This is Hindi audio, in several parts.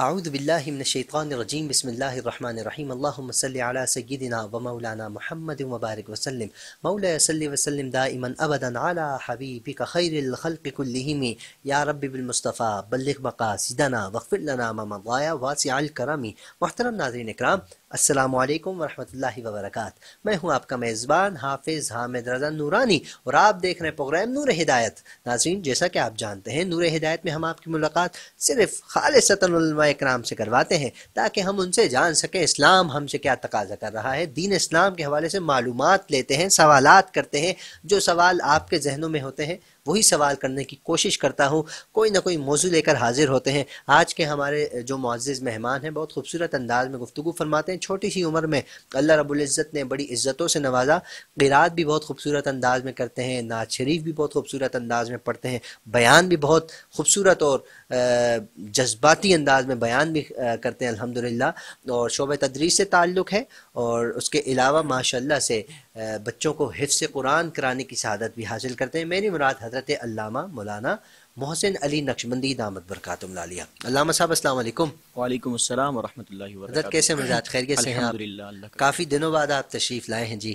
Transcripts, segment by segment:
أعوذ بالله من الشيطان الرجيم بسم الله الرحمن الرحيم اللهم صل على سيدنا ومولانا محمد وبارك وسلم مولا صل وسلم دائما أبدا على حبيبك خير الخلق كلهم يا رب بالمصطفى بلغ مقاصدنا واغفر لنا ما مضايا واسع الكرم محترم ناظرين اکرام अस्सलाम वालेकुम वरहमतुल्लाहि वबरकात मैं हूं आपका मेज़बान हाफिज़ हामिद रजा नूरानी और आप देख रहे हैं प्रोग्राम नूर हिदायत नाजरीन जैसा कि आप जानते हैं नूर हिदायत में हम आपकी मुलाकात सिर्फ खालसतनाम से करवाते हैं ताकि हम उनसे जान सकें इस्लाम हमसे क्या तकाजा कर रहा है दीन इस्लाम के हवाले से मालूम लेते हैं सवालत करते हैं जो सवाल आपके जहनों में होते हैं वही सवाल करने की कोशिश करता हूँ कोई ना कोई मौजू लेकर हाजिर होते हैं आज के हमारे जो मज़ज़ मेहमान हैं बहुत खूबसूरत अंदाज में गुफ्तु फरमाते हैं छोटी सी उम्र में अल्लाह रबुल्ज़त ने बड़ी इज़्ज़तों से नवाजा गिरात भी बहुत खूबसूरत अंदाज में करते हैं नाज़ शरीफ भी बहुत खूबसूरत अंदाज में पढ़ते हैं बयान भी बहुत खूबसूरत और जज्बाती अंदाज में बयान भी करते हैं अलहमदिल्ला और शोब तदरीस से ताल्लुक़ है और उसके अलावा माशा से बच्चों को हिफ्स कुरान कराने की शहादत भी हासिल करते हैं मेरी मुराद हजरत अल्लामा मौलाना मोहसिन अली नक्शबंदी दामद बरकतमलिया अल्लामा साहब अस्सलाम वालेकुम वालेकुम अस्सलाम व रहमतुल्लाहि व बरकातहू कैसे मजाज खैरियत से हैं काफ़ी दिनों बाद आप तशरीफ़ लाए हैं जी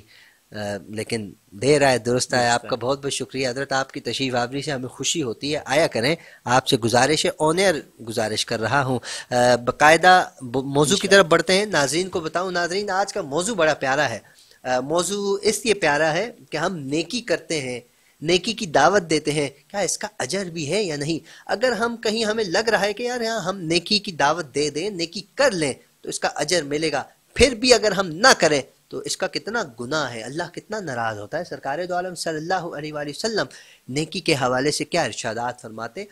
आ, लेकिन देर आए दुरुस्त आए आपका बहुत बहुत शुक्रिया हजरत आपकी तशरीफ आवरी से हमें खुशी होती है आया करें आपसे गुजारिश है ऑनर गुजारिश कर रहा हूँ बाकायदा मौजू की तरफ बढ़ते हैं नाजरीन को बताऊँ नाजरीन आज का मौजू बड़ा प्यारा है मौजू इसलिए प्यारा है कि हम नेकी करते हैं नेकी की दावत देते हैं क्या इसका अजर भी है या नहीं अगर हम कहीं हमें लग रहा है कि यार यहाँ हम नेकी की दावत दे दें नेकी कर लें तो इसका अजर मिलेगा फिर भी अगर हम ना करें तो इसका कितना गुना है अल्लाह कितना नाराज़ होता है सरकार दोम सल्लाम नेकी के हवाले से क्या इर्शादात फरमाते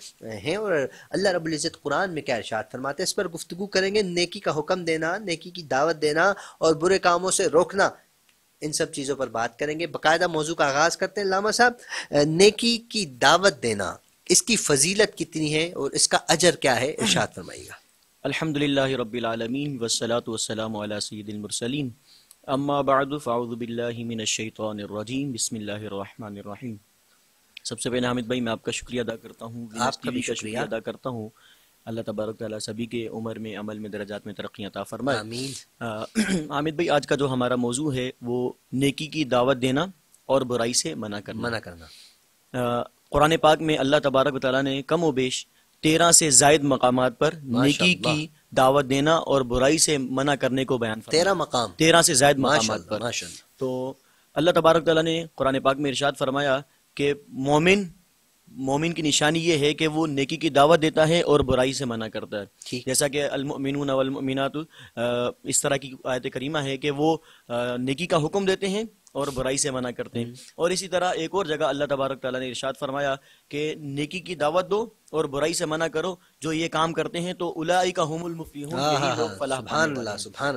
हैं और अल्लाह रब्बुल कुरान में क्या इर्शाद फरमाते हैं इस पर गुफ्तु करेंगे नेकी का हुक्म देना नेकी की दावत देना और बुरे कामों से रोकना इन सब चीज़ों पर बात करेंगे बाकायदा मौजू का आगाज़ करते हैं लामा साहब नेकी की दावत देना इसकी फजीलत कितनी है और इसका अजर क्या है इर्शाद फरमाइएगा अलहमदिल्ला रबालमीन वसलात वसलाम सैदमरसलिन अम्मा बादफ़ाउज़बिल्लिमिनशैतरजीम बसमीम सबसे पहले हामिद भाई मैं आपका शुक्रिया अदा करता हूँ आपका भी शुक्रिया अदा करता हूँ अल्लाह तबारक सभी के उम्र में अमल में दर्जात में तरक्की अता फरमाए आमिद भाई आज का जो हमारा मौजू है वो नेकी की दावत देना और बुराई से मना करना मना करना कुरान पाक में अल्लाह तबारक ताली ने कम वेश तेरह से जायद मकाम पर नेकी की दावत देना और बुराई से मना करने को बयान तेरह मकाम तेरह से जायद मकाम पर तो अल्लाह तबारक ने कुरान पाक में इरशाद फरमाया कि मोमिन मोमिन की निशानी ये है कि वो नेकी की दावत देता है और बुराई से मना करता है जैसा कि अलमिन इस तरह की आयत करीमा है कि वो नेकी का हुक्म देते हैं और बुराई से मना करते हैं हम्म। और इसी तरह एक और जगह अल्लाह तबारक ताला ने इरशाद फरमाया कि नेकी की दावत दो और बुराई से मना करो जो ये काम करते हैं तो उलाई का हमल मुफ्ती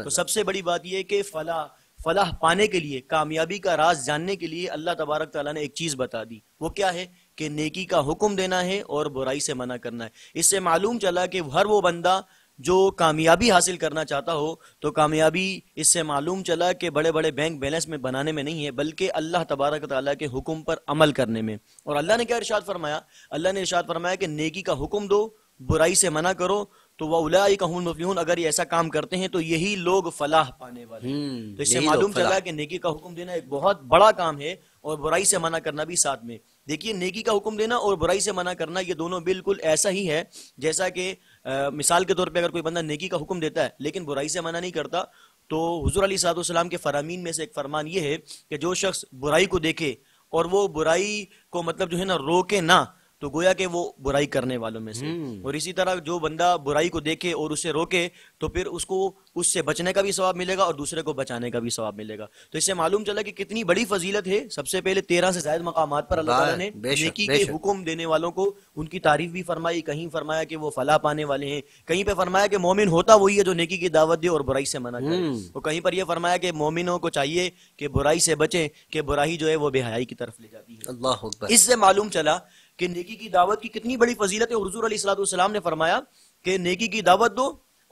तो सबसे बड़ी बात यह कि फला फलाह पाने के लिए कामयाबी का राज जानने के लिए अल्लाह तबारक ताला ने एक चीज़ बता दी वो क्या है कि नेकी का हुक्म देना है और बुराई से मना करना है इससे मालूम चला कि हर वो बंदा जो कामयाबी हासिल करना चाहता हो तो कामयाबी इससे मालूम चला कि बड़े बड़े बैंक बैलेंस में बनाने में नहीं है बल्कि अल्लाह तबारक तला के हुक्म पर अमल करने में और अल्लाह ने क्या इरशाद फरमाया अल्लाह ने इर्शाद फरमाया कि नेकी का हुक्म दो बुराई से मना करो तो वह उलाकून मफलून अगर ये ऐसा काम करते हैं तो यही लोग फलाह पाने वाले हम्म, तो इससे मालूम चला कि नेकी का हुक्म देना एक बहुत बड़ा काम है और बुराई से मना करना भी साथ में देखिए नेकी का हुक्म देना और बुराई से मना करना ये दोनों बिल्कुल ऐसा ही है जैसा कि मिसाल के तौर पे अगर कोई बंदा नेकी का हुक्म देता है लेकिन बुराई से मना नहीं करता तो हजूर सलाम के फरामीन में से एक फरमान ये है कि जो शख्स बुराई को देखे और वो बुराई को मतलब जो है ना रोके ना तो गोया कि वो बुराई करने वालों में से हम्म। और इसी तरह जो बंदा बुराई को देखे और उसे रोके तो फिर उसको उससे बचने का भी स्वाब मिलेगा और दूसरे को बचाने का भी स्वाब मिलेगा तो इससे मालूम चला कि कितनी बड़ी फजीलत है सबसे पहले तेरह से जायद मकाम पर अल्लाह ने नेकी के हुक्म देने वालों को उनकी तारीफ भी फरमाई कहीं फरमाया कि वो फला पाने वाले हैं कहीं पर फरमाया कि मोमिन होता वही है जो नेकी की दावत दे और बुराई से मना करे हम्म। और कहीं पर यह फरमाया कि मोमिनों को चाहिए कि बुराई से बचे कि बुराई जो है वो बेहयाई की तरफ ले जाती है इससे मालूम चला कि नेकी की दावत की कितनी बड़ी फजीलत है हजूर सलाम ने फरमाया कि नेकी की दावत दो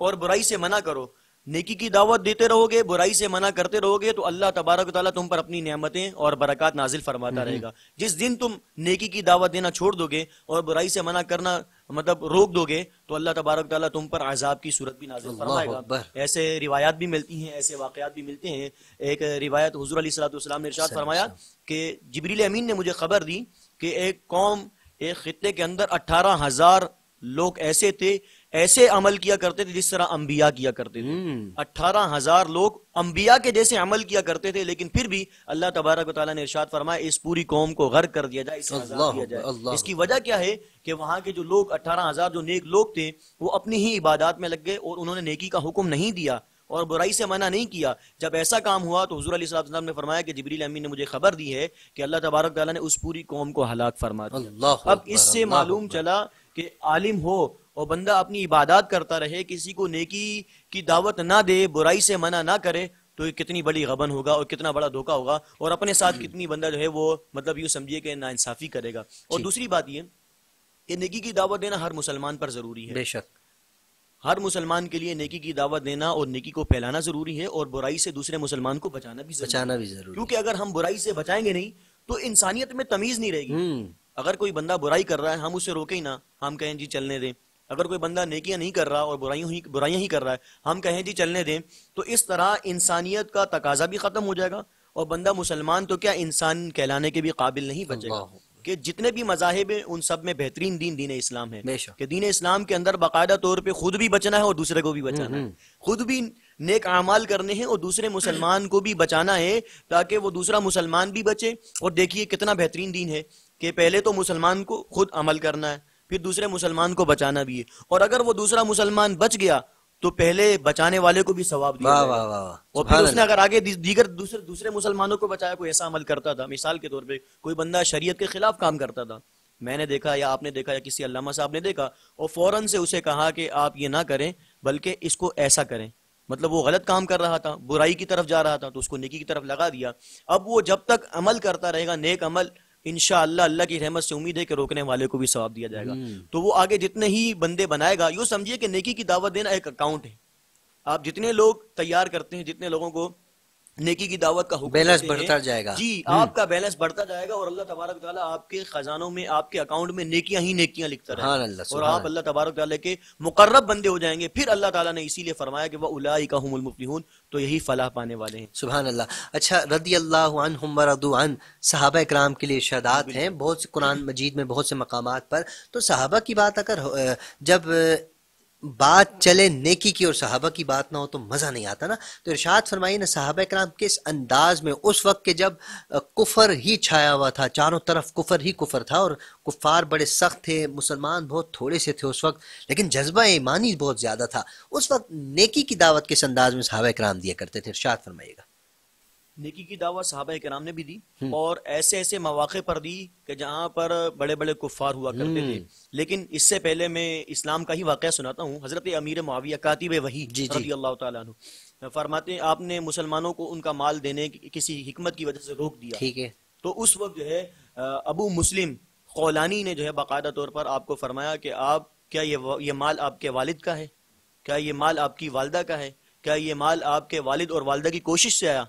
और बुराई से मना करो नेकी की दावत देते रहोगे बुराई से मना करते रहोगे तो अल्लाह तबारक तुम पर अपनी नियामतें और बरकत नाजिल फरमाता हम्म। रहेगा जिस दिन तुम नेकी की दावत देना छोड़ दोगे और बुराई से मना करना मतलब रोक दोगे तो अल्लाह तबारक ताली तुम पर आजाब की सूरत भी नाजिल फरमाएगा ऐसे रिवायात भी मिलती हैं ऐसे वाकयात भी मिलते हैं एक रिवायत हजूर सलाम ने इर्शाद अच्छा, फरमाया अच्छा। कि जबरील अमीन ने मुझे खबर दी कि एक कौम एक खत्े के अंदर अट्ठारह हजार लोग ऐसे थे ऐसे अमल किया करते थे जिस तरह अंबिया किया करते थे हम्म। अट्ठारह हजार लोग अंबिया के जैसे अमल किया करते थे लेकिन फिर भी अल्लाह तबारक ने इर्शाद फरमाया इस पूरी कौम को गर्क कर दिया जाए जाए इसकी वजह क्या है कि वहां के जो लोग अट्ठारह हजार जो नेक लोग थे वो अपनी ही इबादत में लग गए और उन्होंने नेकी का हुक्म नहीं दिया और बुराई से मना नहीं किया जब ऐसा काम हुआ तो हजूर ने फरमाया कि जबरी अमीन ने मुझे खबर दी है कि अल्लाह तबारक ने उस पूरी कौम को हलाक फरमा दिया अब इससे मालूम चला कि आलिम हो और बंदा अपनी इबादत करता रहे किसी को नेकी की दावत ना दे बुराई से मना ना करे तो ये कितनी बड़ी गबन होगा और कितना बड़ा धोखा होगा और अपने साथ हम्म। कितनी बंदा जो है वो मतलब यू समझिए कि इंसाफी करेगा और दूसरी बात ये कि नेकी की दावत देना हर मुसलमान पर ज़रूरी है बेशक हर मुसलमान के लिए नेकी की दावत देना और नेकी को फैलाना जरूरी है और बुराई से दूसरे मुसलमान को बचाना भी जरूरी बचाना भी जरूरी क्योंकि अगर हम बुराई से बचाएंगे नहीं तो इंसानियत में तमीज नहीं रहेगी हम्म। अगर कोई बंदा बुराई कर रहा है हम उसे रोके ही ना हम कहें जी चलने दें अगर कोई बंदा नेकियां नहीं कर रहा और बुराइयों ही बुराइयां ही कर रहा है हम कहें जी चलने दें तो इस तरह इंसानियत का तकाजा भी खत्म हो जाएगा और बंदा मुसलमान तो क्या इंसान कहलाने के भी काबिल नहीं बचेगा कि जितने भी मजाहब हैं उन सब में बेहतरीन दीन दीन इस्लाम है कि दीन इस्लाम के अंदर बाकायदा तौर पे खुद भी बचना है और दूसरे को भी हम्म, बचाना है हम्म। खुद भी नेक अमाल करने हैं और दूसरे मुसलमान को भी बचाना है ताकि वो दूसरा मुसलमान भी बचे और देखिए कितना बेहतरीन दीन है कि पहले तो मुसलमान को खुद अमल करना है फिर दूसरे मुसलमान को बचाना भी है और अगर वो दूसरा मुसलमान बच गया तो पहले बचाने वाले को भी सवाब दिया वाह वाह वाह और फिर उसने अगर आगे दीगर दूसरे दूसरे मुसलमानों को बचाया कोई ऐसा अमल करता था मिसाल के तौर पे कोई बंदा शरीयत के खिलाफ काम करता था मैंने देखा या आपने देखा या किसी अल्लामा साहब ने देखा और फौरन से उसे कहा कि आप ये ना करें बल्कि इसको ऐसा करें मतलब वो गलत काम कर रहा था बुराई की तरफ जा रहा था तो उसको नेकी की तरफ लगा दिया अब वो जब तक अमल करता रहेगा नेक अमल इन अल्लाह की रहमत से उम्मीद है कि रोकने वाले को भी सवाब दिया जाएगा हम्म। तो वो आगे जितने ही बंदे बनाएगा यू समझिए कि नेकी की दावत देना एक अकाउंट है आप जितने लोग तैयार करते हैं जितने लोगों को नेकी की दावत का बैलेंस बढ़ता जाएगा जी हम्म। आपका बैलेंस बढ़ता जाएगा और अल्लाह तबारक आपके खजानों में आपके अकाउंट में नेकियां ही नेकियां लिखता रहे और आप अल्लाह तबारक के मुकर्रब बंदे हो जाएंगे फिर अल्लाह ताला ने इसीलिए फरमाया कि वह उलाई का मुफ्लिहून तो यही फलाह पाने वाले हैं सुबह अल्लाह अच्छा रदी अल्लाह सहाबा इक्राम के लिए इर्शादात हैं बहुत से कुरान मजीद में बहुत से मकाम पर तो साहबा की बात अगर जब बात चले नेकी की और सहाबा की बात ना हो तो मज़ा नहीं आता ना तो इरशाद फरमाइए ना सहाब कराम किस अंदाज में उस वक्त के जब कुफर ही छाया हुआ था चारों तरफ कुफर ही कुफर था और कुफार बड़े सख्त थे मुसलमान बहुत थोड़े से थे उस वक्त लेकिन जज्बा ईमानी बहुत ज़्यादा था उस वक्त नेकी की दावत किस अंदाज में सहाब कराम दिया करते थे इरशाद फरमाइएगा नेकी की दावत साहबा कराम ने भी दी हम्म। और ऐसे ऐसे मौाक़े पर दी कि जहाँ पर बड़े बड़े कुफार हुआ करते थे हम्म। लेकिन इससे पहले मैं इस्लाम का ही वाक़ सुनाता हूँ हज़रत अमीर माविया कातिब वही जी जी अल्लाह तु फरमाते आपने मुसलमानों को उनका माल देने की किसी हिकमत की वजह से रोक दिया ठीक है तो उस वक्त जो है अबू मुस्लिम कौलानी ने जो है बाकायदा तौर पर आपको फरमाया कि आप क्या ये ये माल आपके वालिद का है क्या ये माल आपकी वालदा का है क्या ये माल आपके वालिद और वालदा की कोशिश से आया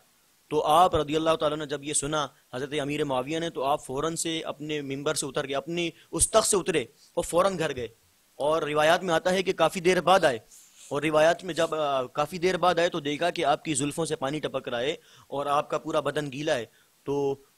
तो आप रदी अल्लाह ताला ने जब ये सुना हज़रत अमीर माविया ने तो आप फ़ौरन से अपने मंबर से उतर गए अपनी उस तख से उतरे और फ़ौरन घर गए और रिवायात में आता है कि काफ़ी देर बाद आए और रिवायात में जब काफ़ी देर बाद आए तो देखा कि आपकी जुल्फ़ों से पानी टपक रहा है और आपका पूरा बदन गीला है तो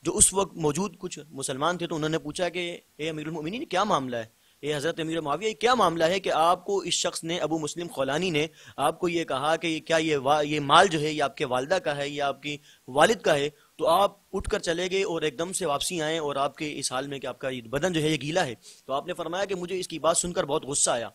जो उस वक्त मौजूद कुछ मुसलमान थे तो उन्होंने पूछा कि ए अमीरमिन क्या मामला है ये हज़रत अमीर माविया क्या मामला है कि आपको इस शख्स ने अबू मुस्लिम खौलानी ने आपको ये कहा कि क्या ये ये माल जो है ये आपके वालदा का है ये आपकी वालिद का है तो आप उठ कर चले गए और एकदम से वापसी आए और आपके इस हाल में कि आपका बदन जो है ये गीला है तो आपने फरमाया कि मुझे इसकी बात सुनकर बहुत गुस्सा आया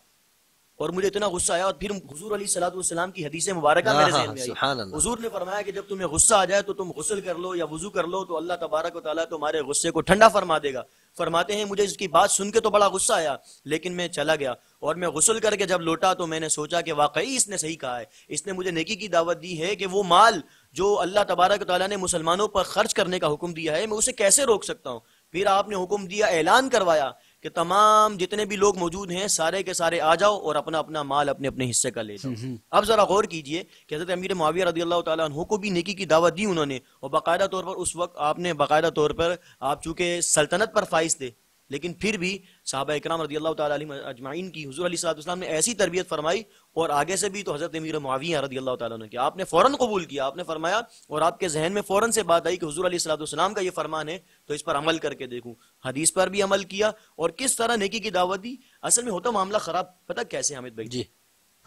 और मुझे इतना गुस्सा आया और फिर हजूर अली सलाम की हदीस मुबारक मेरे जहन में आई हजूर ने फरमाया कि जब तुम्हें गुस्सा आ जाए तो तुम गुस्ल कर लो या वजू कर लो तो अल्लाह तबारक वाली तुम्हारे गुस्से को ठंडा फरमा देगा फरमाते हैं मुझे इसकी बात सुन के तो बड़ा गुस्सा आया लेकिन मैं चला गया और मैं गुसल करके जब लौटा तो मैंने सोचा कि वाकई इसने सही कहा है इसने मुझे नेकी की दावत दी है कि वो माल जो अल्लाह तबारक तला ने मुसलमानों पर खर्च करने का हुक्म दिया है मैं उसे कैसे रोक सकता हूँ फिर आपने हुक्म दिया ऐलान करवाया कि तमाम जितने भी लोग मौजूद हैं सारे के सारे आ जाओ और अपना अपना माल अपने अपने हिस्से का ले जाओ हम्म, हम्म। अब ज़रा गौर कीजिए कि हज़रत अमीर माविया रदी अल्लाह तु को भी नेकी की दावत दी उन्होंने और बाकायदा तौर पर उस वक्त आपने बाकायदा तौर पर आप चूंकि सल्तनत पर फाइज थे लेकिन फिर भी साहब इक्राम रदी अल्लाह तजमाइन की हजूर अलीसलाम ने ऐसी तरबियत फरमाई और आगे से भी तो हज़रत अमीर माविया रदी अल्लाह तन किया आपने फ़ौरन कबूल किया आपने फरमाया और आपके जहन में फ़ौरन से बात आई कि हजूर अलीसलाम का ये फरमान है तो इस पर अमल करके देखूँ हदीस पर भी अमल किया और किस तरह नेकी की दावत दी असल में होता मामला ख़राब पता कैसे हामिद भाई जी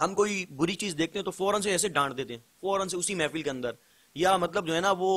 हम कोई बुरी चीज़ देखते हैं तो फ़ौरन से ऐसे डांट देते हैं फ़ौरन से उसी महफिल के अंदर या मतलब जो है ना वो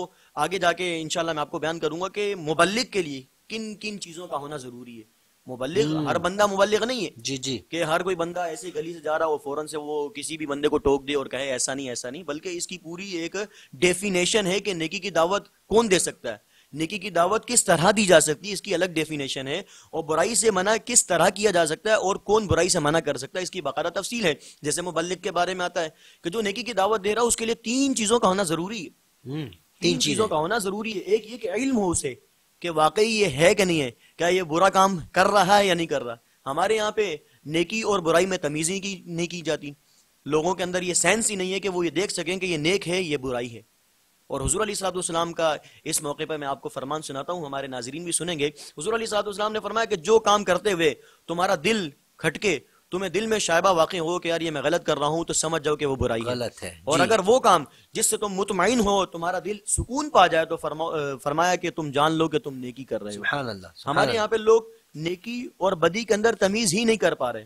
आगे जाके इनशाला मैं आपको बयान करूंगा कि मुबलिक के लिए किन किन चीजों का होना जरूरी है मुबलिक हम्म। हर बंदा मुबलिक नहीं है जी जी कि हर कोई बंदा ऐसे गली से जा रहा हो फौरन से वो किसी भी बंदे को टोक दे और कहे ऐसा नहीं ऐसा नहीं बल्कि इसकी पूरी एक डेफिनेशन है कि नेकी की दावत कौन दे सकता है नेकी की दावत किस तरह दी जा सकती है इसकी अलग डेफिनेशन है और बुराई से मना किस तरह किया जा सकता है और कौन बुराई से मना कर सकता है इसकी बाकायदा तफसील है जैसे मुबलिक के बारे में आता है कि जो नेकी की दावत दे रहा है उसके लिए तीन चीजों का होना जरूरी है हम्म, तीन चीजों का होना जरूरी है एक ये कि इल्म हो उसे कि वाकई ये है कि नहीं है क्या ये बुरा काम कर रहा है या नहीं कर रहा हमारे यहाँ पे नेकी और बुराई में तमीजी की नहीं की जाती लोगों के अंदर ये सेंस ही नहीं है कि वो ये देख सकें कि ये नेक है ये बुराई है और हजूर अली सलाम का इस मौके पर मैं आपको फरमान सुनाता हूँ हमारे नाजरीन भी सुनेंगे हजूर अली सलाम ने फरमाया कि जो काम करते हुए तुम्हारा दिल खटके तुम्हें दिल में शायबा वाकई हो कि यार ये मैं गलत कर रहा हूँ तो समझ जाओ कि वो बुराई गलत है और अगर वो काम जिससे तुम मुतमिन हो तुम्हारा दिल सुकून पा जाए तो फरमा, फरमाया कि तुम जान लो कि तुम नेकी कर रहे हो हमारे यहाँ पे लोग नेकी और बदी के अंदर तमीज ही नहीं कर पा रहे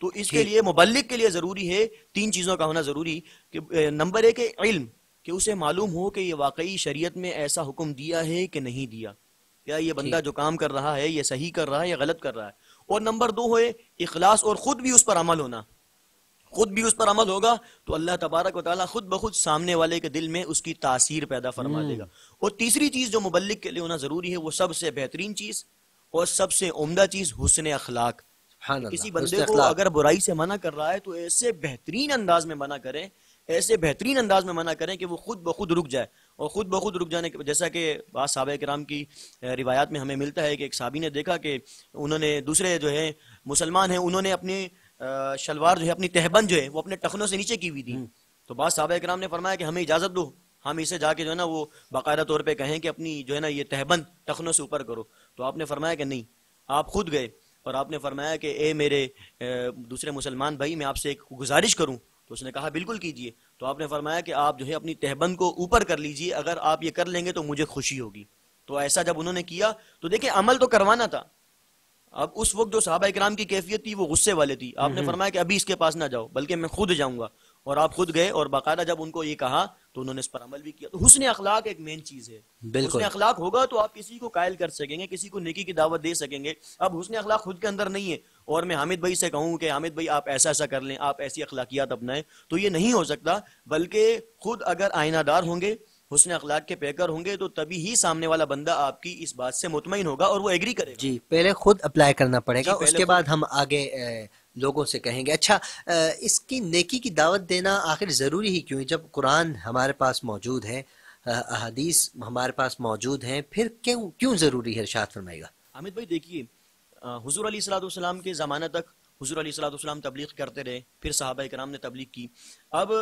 तो इसके लिए मुबलिक के लिए जरूरी है तीन चीजों का होना जरूरी कि नंबर एक है इल्म कि उसे मालूम हो कि ये वाकई शरीयत में ऐसा हुक्म दिया है कि नहीं दिया क्या ये बंदा जो काम कर रहा है ये सही कर रहा है या गलत कर रहा है और नंबर दो होए इखलास और ख़ुद भी उस पर अमल होना खुद भी उस पर अमल होगा तो अल्लाह तबारक वाली खुद ब खुद सामने वाले के दिल में उसकी तासीर पैदा फरमा हम्म। देगा और तीसरी चीज़ जो मुबलिक के लिए होना ज़रूरी है वो सबसे बेहतरीन चीज़ और सबसे उमदा चीज़ हुसन अखलाक किसी बंदे को अगर बुराई से मना कर रहा है तो ऐसे बेहतरीन अंदाज में मना करें ऐसे बेहतरीन अंदाज में मना करें कि वो खुद ब खुद रुक जाए और ख़ुद ब खुद रुक जाने जैसा कि बाद सब कराम की रिवायात में हमें मिलता है कि एक साबी ने देखा कि उन्होंने दूसरे जो है मुसलमान हैं उन्होंने अपनी शलवार जो है अपनी तहबंद जो है वो अपने टखनों से नीचे की हुई थी हम्म। तो बाद सहाबा कराम ने फरमाया कि हमें इजाज़त दो हम इसे जाके जो है ना वो बाकायदा तौर पर कहें कि अपनी जो है ना ये तहबंद टखनों से ऊपर करो तो आपने फरमाया कि नहीं आप खुद गए और आपने फरमाया कि ए मेरे दूसरे मुसलमान भाई मैं आपसे एक गुजारिश करूं तो उसने कहा बिल्कुल कीजिए तो आपने फरमाया कि आप जो है अपनी तहबंद को ऊपर कर लीजिए अगर आप ये कर लेंगे तो मुझे खुशी होगी तो ऐसा जब उन्होंने किया तो देखिए अमल तो करवाना था अब उस वक्त जो साहबा इक्राम की कैफियत थी वो गुस्से वाले थी आपने हम्म। फरमाया कि अभी इसके पास ना जाओ बल्कि मैं खुद जाऊंगा और आप खुद गए और बाकायदा जब उनको ये कहा तो उन्होंने इस पर अमल भी किया तो हुसन अखलाक एक मेन चीज है हुसन अखलाक होगा तो आप किसी को कायल कर सकेंगे किसी को नेकी की दावत दे सकेंगे अब हुसन अखलाक खुद के अंदर नहीं है और मैं हामिद भाई से कहूँ कि हामिद भाई आप ऐसा ऐसा कर लें आप ऐसी अखलाकियात अपनाएं तो ये नहीं हो सकता बल्कि खुद अगर आयनादार होंगे हुसन अखलाक के पैकर होंगे तो तभी ही सामने वाला बंदा आपकी इस बात से मुतमिन होगा और वो एग्री करेगा जी पहले खुद अप्लाई करना पड़ेगा उसके बाद हम आगे लोगों से कहेंगे अच्छा इसकी नेकी की दावत देना आखिर ज़रूरी ही क्यों जब कुरान हमारे पास मौजूद है अहदीस हमारे पास मौजूद हैं फिर क्यों क्यों ज़रूरी है इर्शाद फरमाएगा अमित भाई देखिए हजूर सलाम के जमाने तक हजूर सलाम तबलीग करते रहे फिर साहबा कराम ने तबलीग की अब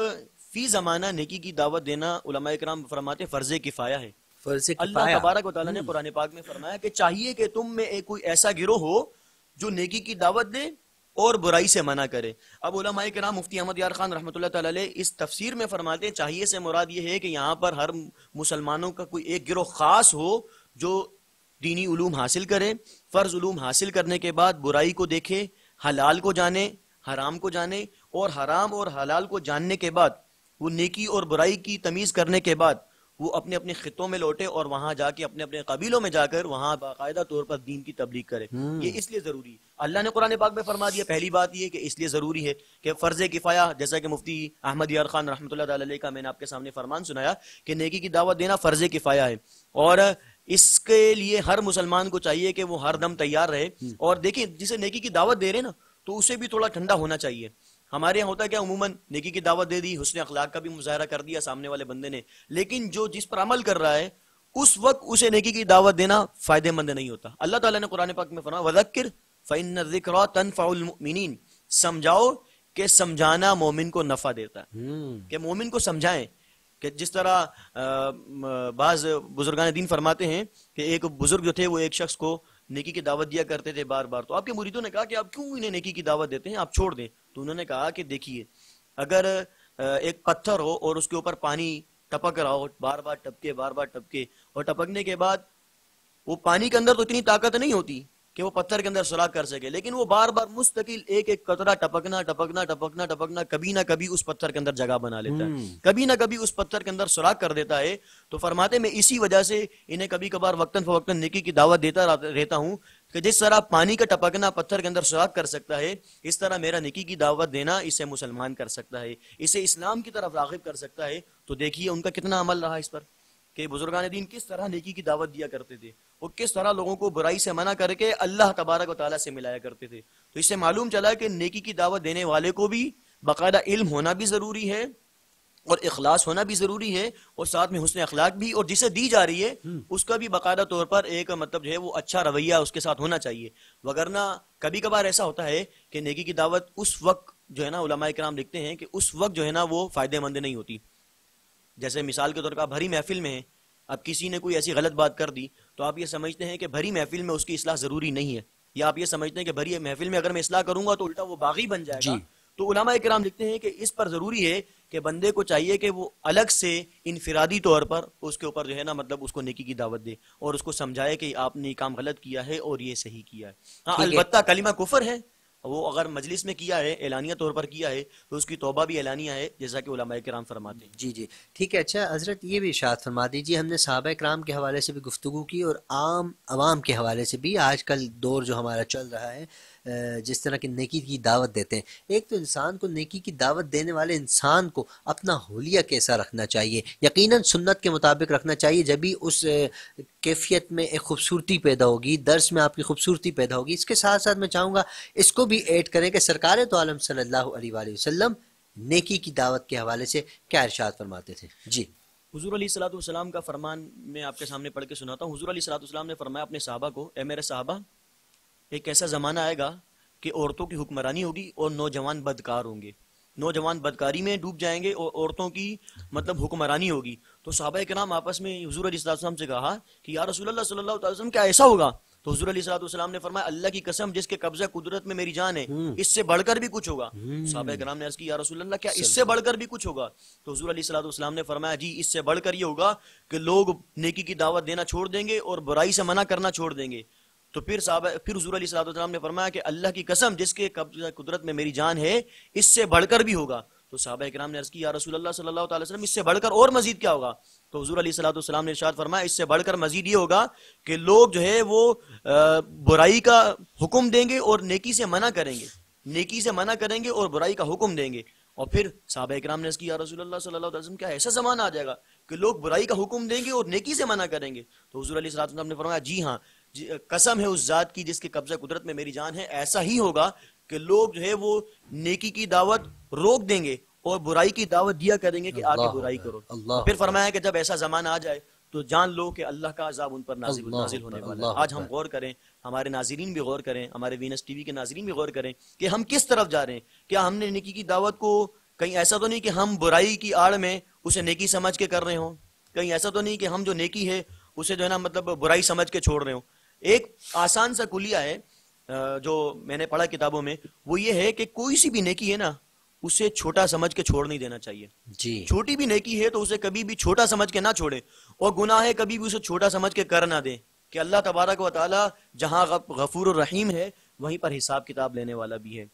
फ़ी ज़माना नेकी की दावत देना उलमा कराम फरमाते फ़र्ज़ किफ़ाया है फ़र्ज़ अल्लाह तबारक वाली ने हम्म। कुरान पाक में फरमाया कि चाहिए कि तुम में एक कोई ऐसा गिरोह हो जो नेकी की दावत दे और बुराई से मना करे अब उलमाए कराम मुफ्ती अहमद यार खान रहमत इस तफसीर में फरमाते हैं चाहिए से मुराद ये है कि यहाँ पर हर मुसलमानों का कोई एक गिरोह खास हो जो दीनी उलूम हासिल करें फ़र्ज उलूम हासिल करने के बाद बुराई को देखें हलाल को जाने हराम को जाने और हराम और हलाल को जानने के बाद वो नेकी और बुराई की तमीज़ करने के बाद वो अपने अपने खितों में लौटे और वहां जाके अपने अपने कबीलों में जाकर वहाँ बाकायदा तौर पर दीन की तबलीग करे हम्म। ये इसलिए ज़रूरी है अल्लाह ने कुरान पाक में फरमा दिया पहली बात यह कि इसलिए ज़रूरी है कि फ़र्ज़ किफ़ाया जैसा कि मुफ्ती अहमद यार खान रहमत का मैंने आपके सामने फरमान सुनाया कि नेकी की दावत देना फ़र्ज़ किफ़ाया है और इसके लिए हर मुसलमान को चाहिए कि वो हर दम तैयार रहे हम्म। और देखिए जिसे नेकी की दावत दे रहे ना तो उसे भी थोड़ा ठंडा होना चाहिए हमारे यहाँ होता है क्या अमूमन नेकी की दावत दे दी हुसन अखलाक का भी मुजाहरा कर दिया सामने वाले बंदे ने लेकिन जो जिस पर अमल कर रहा है उस वक्त उसे नेकी की दावत देना फायदेमंद नहीं होता अल्लाह ताला ने कुरान पाक में फरमा समझाओ के समझाना मोमिन को नफा देता है हम्म। कि मोमिन को समझाएं कि जिस तरह बाज बुजुर्गान दिन फरमाते हैं कि एक बुजुर्ग जो थे वो एक शख्स को नेकी की दावत दिया करते थे बार बार तो आपके मुरीदों ने कहा कि आप क्यों इन्हें नेकी की दावत देते हैं आप छोड़ दें तो उन्होंने कहा कि देखिए अगर एक पत्थर हो और उसके ऊपर पानी टपक रहा हो बार बार टपके बार बार टपके और टपकने के बाद वो पानी के अंदर तो इतनी ताकत नहीं होती कि वो पत्थर के अंदर सुराख कर सके लेकिन वो बार बार मुस्तकिल एक एक कतरा टपकना टपकना टपकना टपकना कभी ना कभी उस पत्थर के अंदर जगह बना लेता है हम्म। कभी ना कभी उस पत्थर के अंदर सुराख कर देता है तो फरमाते मैं इसी वजह से इन्हें कभी कभार वक्तन फवक्तन निकी की दावत देता रहता हूँ कि जिस तरह पानी का टपकना पत्थर के अंदर सुराख कर सकता है इस तरह मेरा निकी की दावत देना इसे मुसलमान कर सकता है इसे इस्लाम की तरफ रागिब कर सकता है तो देखिए उनका कितना अमल रहा इस पर कि बुजुर्गान दिन किस तरह नेकी की दावत दिया करते थे वो किस तरह लोगों को बुराई से मना करके अल्लाह तबारक वाली से मिलाया करते थे तो इससे मालूम चला कि नेकी की दावत देने वाले को भी बाकायदा इल्म होना भी ज़रूरी है और इखलास होना भी ज़रूरी है और साथ में हुसन अखलाक भी और जिसे दी जा रही है हम्म। उसका भी बाकायदा तौर पर एक मतलब जो है वो अच्छा रवैया उसके साथ होना चाहिए वगरना कभी कभार ऐसा होता है कि नेकी की दावत उस वक्त जो है ना उलमा कराम लिखते हैं कि उस वक्त जो है ना वो फ़ायदेमंद नहीं होती जैसे मिसाल के तौर पर आप हरी महफिल में हैं अब किसी ने कोई ऐसी गलत बात कर दी तो आप ये समझते हैं कि भरी महफिल में उसकी असलाह ज़रूरी नहीं है या आप ये समझते हैं कि भरी महफिल में अगर मैं इसलाह करूंगा तो उल्टा वो बागी बन जाएगा तो उलामा कराम लिखते हैं कि इस पर ज़रूरी है कि बंदे को चाहिए कि वो अलग से इनफरादी तौर पर उसके ऊपर जो है ना मतलब उसको नेकी की दावत दे और उसको समझाए कि आपने काम गलत किया है और ये सही किया है हाँ अलबत्ता कलिमा कुफर है वो अगर मजलिस में किया है एलानिया तौर पर किया है तो उसकी तोबा भी एलानिया है जैसा कि उलमा कराम फरमाते हैं जी जी ठीक है अच्छा हजरत ये भी इशात फरमा दीजिए हमने सहाबा कराम के हवाले से भी गुफ्तु की और आम आवाम के हवाले से भी आजकल दौर जो हमारा चल रहा है जिस तरह की नेकी की दावत देते हैं एक तो इंसान को नेकी की दावत देने वाले इंसान को अपना होलिया कैसा रखना चाहिए यकीनन सुन्नत के मुताबिक रखना चाहिए जब भी उस कैफियत में एक खूबसूरती पैदा होगी दर्स में आपकी खूबसूरती पैदा होगी इसके साथ साथ मैं चाहूँगा इसको भी ऐड करें कि सरकार तो आलम सल्ला वसलम नेकी की दावत के हवाले से क्या इर्शाद फरमाते थे जी हजूर सलाम का फरमान मैं आपके सामने पढ़ के सुनाता हूँ हजूर सलाम ने फरमाया अपने साहबा को ए मेरे साहबा एक ऐसा ज़माना आएगा कि औरतों की हुक्मरानी होगी और नौजवान बदकार होंगे नौजवान बदकारी में डूब जाएंगे और औरतों की मतलब हुक्मरानी होगी तो सहाबा के नाम आपस में हजूर अलीसम से कहा कि या रसूल क्या ऐसा होगा तो हजूर अलीसलाम ने फरमाया अल्लाह की कसम जिसके कब्जा कुदरत में मेरी जान है हम्म। इससे बढ़कर भी कुछ होगा हम्म। साहब नाम ने की या रसूल क्या इससे बढ़कर भी कुछ होगा तो हजूर अलीसलाम ने फरमाया जी इससे बढ़कर ये होगा कि लोग नेकी की दावत देना छोड़ देंगे और बुराई से मना करना छोड़ देंगे तो फिर साहब फिर हजूर सलाम ने फरमाया कि अल्लाह की कसम जिसके कब्जा कुदरत में मेरी जान है इससे बढ़कर भी होगा तो साहब इक्राम ने अर्ज किया रसूल सल्लल्लाहु इससे बढ़कर और मजीद क्या होगा तो हजूर सलाम ने इर्शाद फरमाया इससे बढ़कर मजीद ये होगा कि लोग जो है वो बुराई का हुक्म देंगे और नेकी से मना करेंगे नेकी से मना करेंगे और बुराई का हुक्म देंगे और फिर साहब इक्राम ने इसकी या रसूल सल्लल्लाहु क्या ऐसा जमाना आ जाएगा कि लोग बुराई का हुक्म देंगे और नेकी से मना करेंगे तो हजूर सलाम ने फरमाया जी हाँ कसम है उस जात की जिसके कब्जा कुदरत में मेरी जान है ऐसा ही होगा कि लोग जो है वो नेकी की दावत रोक देंगे और बुराई की दावत दिया करेंगे कि आगे बुराई करो फिर फरमाया कि जब ऐसा जमाना आ जाए तो जान लो कि अल्लाह का अजाब उन पर नाजिल नाजिल होने वाला है आज हम गौर करें हमारे नाजरीन भी गौर करें हमारे वीनस टीवी के नाजरीन भी गौर करें कि हम किस तरफ जा रहे हैं क्या हमने नेकी की दावत को कहीं ऐसा तो नहीं कि हम बुराई की आड़ में उसे नेकी समझ के कर रहे हो कहीं ऐसा तो नहीं कि हम जो नेकी है उसे जो है ना मतलब बुराई समझ के छोड़ रहे हो एक आसान सा कुलिया है जो मैंने पढ़ा किताबों में वो ये है कि कोई सी भी नेकी है ना उसे छोटा समझ के छोड़ नहीं देना चाहिए जी छोटी भी नेकी है तो उसे कभी भी छोटा समझ के ना छोड़े और गुनाह है कभी भी उसे छोटा समझ के कर ना दे कि अल्लाह तबारक वाली जहाँ गफूर रहीम है वहीं पर हिसाब किताब लेने वाला भी है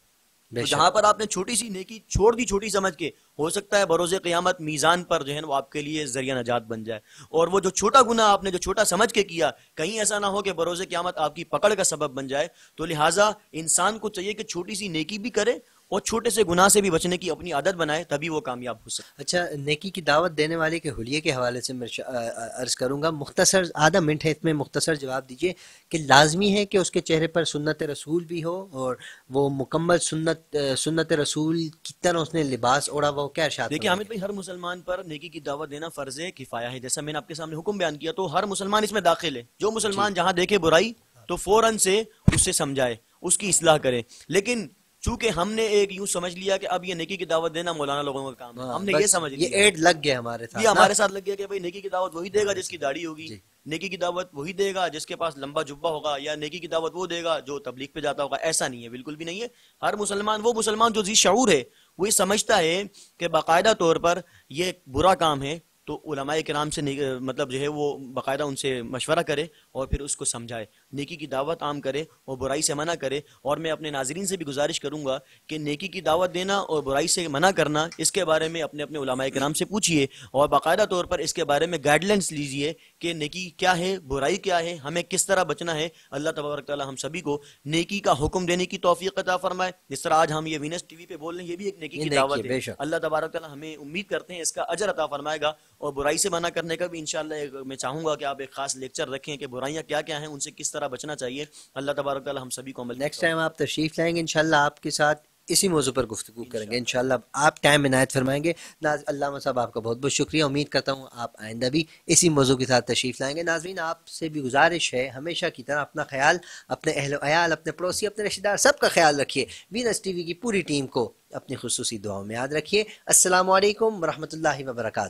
तो जहां पर आपने छोटी सी नेकी छोड़ दी छोटी समझ के हो सकता है बरोज क्यामत मीज़ान पर जो है वो आपके लिए जरिया नजात बन जाए और वो जो छोटा गुना आपने जो छोटा समझ के किया कहीं ऐसा ना हो कि बरोज क्यामत आपकी पकड़ का सबब बन जाए तो लिहाजा इंसान को चाहिए कि छोटी सी नेकी भी करे और छोटे से गुनाह से भी बचने की अपनी आदत बनाए तभी वो कामयाब हो सकता अच्छा नेकी की दावत देने वाले के हुलिये के हवाले से मैं अर्ज़ करूंगा मुख्तसर आधा मिनट है इसमें मुख्तसर जवाब दीजिए कि लाजमी है कि उसके चेहरे पर सुन्नत रसूल भी हो और वो मुकम्मल सुन्नत सुन्नत रसूल की तरह उसने लिबास ओढ़ा वो क्या शायद देखिए हामिद भाई हर मुसलमान पर नेकी की दावत देना फ़र्ज़ है किफ़ाया है जैसा मैंने आपके सामने हुक्म बयान किया तो हर मुसलमान इसमें दाखिल है जो मुसलमान जहाँ देखे बुराई तो फ़ौरन से उसे समझाए उसकी असलाह करें लेकिन चूंकि हमने एक यूं समझ लिया कि अब ये नेकी की दावत देना मौलाना लोगों का काम है हाँ, हमने ये समझ लिया ये एड लग गया हमारे साथ ये हमारे साथ लग गया कि भाई नेकी की दावत वही देगा हाँ, जिसकी दाढ़ी होगी नेकी की दावत वही देगा जिसके पास लंबा जुब्बा होगा या नेकी की दावत वो देगा जो तबलीग पे जाता होगा ऐसा नहीं है बिल्कुल भी नहीं है हर मुसलमान वो मुसलमान जो जी शूर है वो ये समझता है कि बाकायदा तौर पर यह बुरा काम है तो उलमाए कराम से मतलब जो है वो बाकायदा उनसे मशवरा करे और फिर उसको समझाए नेकी की दावत आम करे और बुराई से मना करे और मैं अपने नाजरीन से भी गुजारिश करूंगा कि नेकी की दावत देना और बुराई से मना करना इसके बारे में अपने अपने के नाम से पूछिए और बाकायदा तौर पर इसके बारे में गाइडलाइंस लीजिए कि नेकी क्या है बुराई क्या है हमें किस तरह बचना है अल्लाह तबारक ताली हम सभी को नेकी का हुक्म देने की तोफ़ी अता फरमाए जिस तरह आज हम ये वीनस टीवी पे बोल रहे हैं ये भी एक नेकी की दावत है अल्लाह तबारक ताली हमें उम्मीद करते हैं इसका अजर अता फरमाएगा और बुराई से मना करने का भी इनशाला मैं चाहूँगा कि आप एक खास लेक्चर रखें कि बुराइयाँ क्या क्या हैं उनसे किस तरह बचना चाहिए अल्लाह तबारक हम सभी को अमल नेक्स्ट टाइम आप तशरीफ़ लाएंगे इन आपके साथ इसी मौजू पर गुफ्तु करेंगे इन आप टाइम इनायत फरमाएंगे नाज अल्लाह साहब आपका बहुत बहुत शुक्रिया उम्मीद करता हूँ आप आइंदा भी इसी मौजू के साथ तशरीफ़ लाएंगे नाजीन आपसे भी गुजारिश है हमेशा की तरह अपना ख्याल अपने अहल अयाल अपने पड़ोसी अपने रिश्तेदार सबका ख्याल रखिए एस टी वी की पूरी टीम को अपनी खसूसी दुआओं में याद रखिए असल वरहमल वर्का